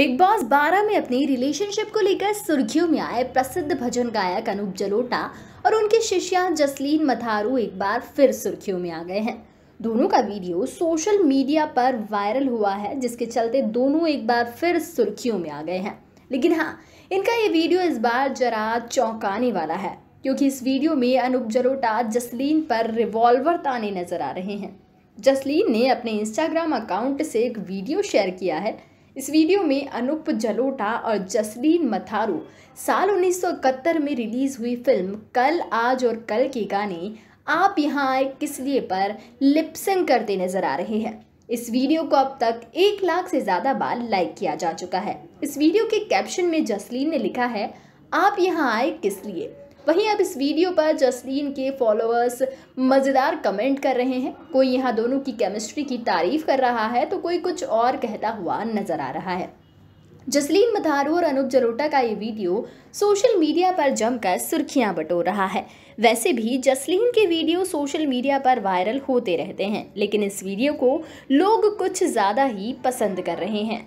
big boss 12 में अपनी relationship को लेकर सुर्खियों में आए प्रसिद्ध भजन गायक अनूप जलोटा और उनकी शिष्या जसलीन मथारू एक बार फिर सुर्खियों में आ गए हैं दोनों का वीडियो सोशल मीडिया पर वायरल हुआ है जिसके चलते दोनों एक बार फिर सुर्खियों में आ गए हैं लेकिन हाँ इनका ये वीडियो इस बार जरा चौंकाने वाला है क्योंकि इस वीडियो में अनूप जलोटा जसलीन पर रिवॉल्वर ताने नजर आ रहे हैं जसलीन ने अपने इंस्टाग्राम अकाउंट से एक वीडियो शेयर किया है इस वीडियो में अनुप जलोटा और जसलीन मथारू साल उन्नीस में रिलीज हुई फिल्म कल आज और कल के गाने आप यहाँ आए किस लिए पर लिपसिंग करते नजर आ रहे हैं इस वीडियो को अब तक एक लाख से ज़्यादा बार लाइक किया जा चुका है इस वीडियो के कैप्शन में जसलीन ने लिखा है आप यहाँ आए किस लिए वहीं अब इस वीडियो पर जसलीन के फॉलोअर्स मज़ेदार कमेंट कर रहे हैं कोई यहाँ दोनों की केमिस्ट्री की तारीफ कर रहा है तो कोई कुछ और कहता हुआ नज़र आ रहा है जसलीन मथारू और अनूप जलोटा का ये वीडियो सोशल मीडिया पर जमकर सुर्खियां बटोर रहा है वैसे भी जसलीन के वीडियो सोशल मीडिया पर वायरल होते रहते हैं लेकिन इस वीडियो को लोग कुछ ज़्यादा ही पसंद कर रहे हैं